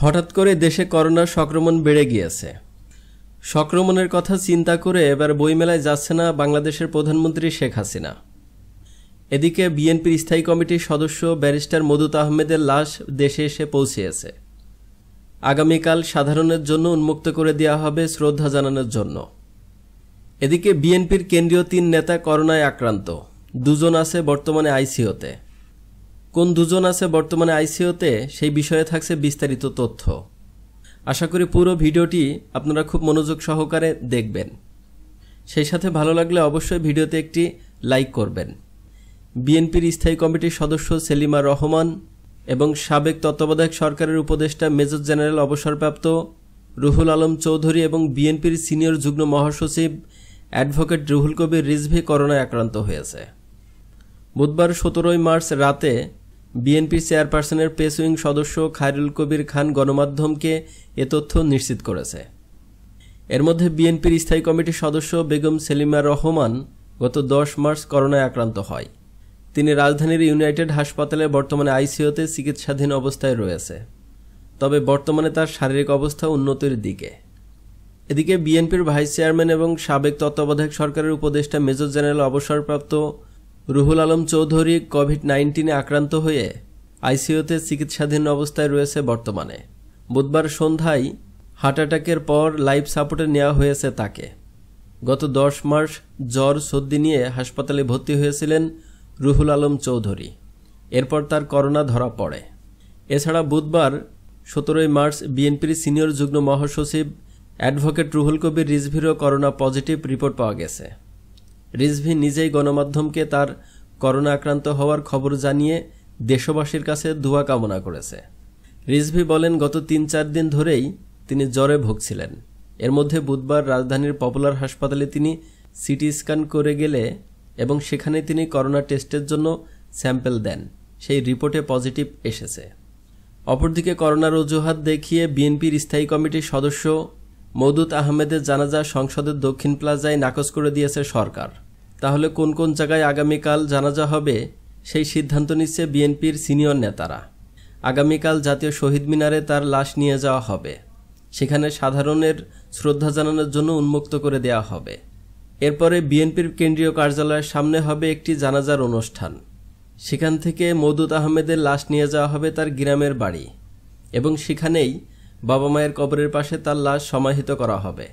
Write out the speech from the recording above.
হঠাৎ করে দেশে করোনার সংক্রমণ বেড়ে গিয়েছে সংক্রমণের কথা চিন্তা করে এবার বইমেলায় যাচ্ছে না বাংলাদেশের প্রধানমন্ত্রী শেখ হাসিনা এদিকে বিএনপির স্থায়ী কমিটির সদস্য ব্যারিস্টার মদুত আহমেদের লাশ দেশে এসে পৌঁছিয়েছে আগামীকাল সাধারণের জন্য উন্মুক্ত করে দেওয়া হবে শ্রদ্ধা জানানোর জন্য এদিকে বিএনপির কেন্দ্রীয় তিন নেতা করোনায় আক্রান্ত দুজন আছে বর্তমানে আইসিওতে কোন দুজন আছে বর্তমানে আইসিওতে সেই বিষয়ে থাকছে বিস্তারিত তথ্য আশা করি পুরো ভিডিওটি আপনারা খুব মনোযোগ সহকারে দেখবেন সেই সাথে ভালো লাগলে অবশ্যই ভিডিওতে একটি লাইক করবেন বিএনপির স্থায়ী কমিটির সদস্য সেলিমা রহমান এবং সাবেক তত্ত্বাবধায়ক সরকারের উপদেষ্টা মেজর জেনারেল অবসরপ্রাপ্ত রুহুল আলম চৌধুরী এবং বিএনপির সিনিয়র যুগ্ম মহাসচিব অ্যাডভোকেট রুহুল কবির রিজভি করোনায় আক্রান্ত হয়েছে বুধবার সতেরোই মার্চ রাতে বিএনপির চেয়ারপারসনের উইং সদস্য খায়রুল কবির খান গণমাধ্যমকে এ তথ্য নিশ্চিত করেছে এর মধ্যে বিএনপির স্থায়ী কমিটির সদস্য বেগম সেলিমা রহমান গত দশ মার্চ করোনায় আক্রান্ত হয় তিনি রাজধানীর ইউনাইটেড হাসপাতালে বর্তমানে আইসিওতে চিকিৎসাধীন অবস্থায় রয়েছে তবে বর্তমানে তার শারীরিক অবস্থা উন্নতির দিকে এদিকে বিএনপির ভাইস চেয়ারম্যান এবং সাবেক তত্ত্বাবধায়ক সরকারের উপদেষ্টা মেজর জেনারেল অবসরপ্রাপ্ত রুহুল আলম চৌধুরী কোভিড নাইন্টিনে আক্রান্ত হয়ে আইসিইউতে চিকিৎসাধীন অবস্থায় রয়েছে বর্তমানে বুধবার সন্ধ্যায় হার্ট অ্যাটাকের পর লাইফ সাপোর্টে নেওয়া হয়েছে তাকে গত দশ মাস জ্বর সর্দি নিয়ে হাসপাতালে ভর্তি হয়েছিলেন রুহুল আলম চৌধুরী এরপর তার করোনা ধরা পড়ে এছাড়া বুধবার সতেরোই মার্চ বিএনপির সিনিয়র যুগ্ম মহাসচিব অ্যাডভোকেট রুহুল কবির রিজভিরও করোনা পজিটিভ রিপোর্ট পাওয়া গেছে রিজভি নিজেই গণমাধ্যমকে তার করোনা আক্রান্ত হওয়ার খবর জানিয়ে দেশবাসীর কাছে ধোয়া কামনা করেছে রিজভি বলেন গত তিন চার দিন ধরেই তিনি জ্বরে ভুগছিলেন এর মধ্যে বুধবার রাজধানীর পপুলার হাসপাতালে তিনি সিটি স্ক্যান করে গেলে এবং সেখানে তিনি করোনা টেস্টের জন্য স্যাম্পেল দেন সেই রিপোর্টে পজিটিভ এসেছে অপরদিকে করোনার অজুহাত দেখিয়ে বিএনপির স্থায়ী কমিটির সদস্য মৌদুদ আহমেদের জানাজা সংসদের দক্ষিণ প্লাজায় নাকচ করে দিয়েছে সরকার তাহলে কোন কোন জায়গায় আগামীকাল জানাজা হবে সেই সিদ্ধান্ত নিচ্ছে বিএনপির সিনিয়র নেতারা আগামীকাল জাতীয় শহীদ মিনারে তার লাশ নিয়ে যাওয়া হবে সেখানে সাধারণের শ্রদ্ধা জানানোর জন্য উন্মুক্ত করে দেওয়া হবে এরপরে বিএনপির কেন্দ্রীয় কার্যালয়ের সামনে হবে একটি জানাজার অনুষ্ঠান সেখান থেকে মৌদুদ আহমেদের লাশ নিয়ে যাওয়া হবে তার গ্রামের বাড়ি এবং সেখানেই বাবা মায়ের কবরের পাশে তার লাশ সমাহিত করা হবে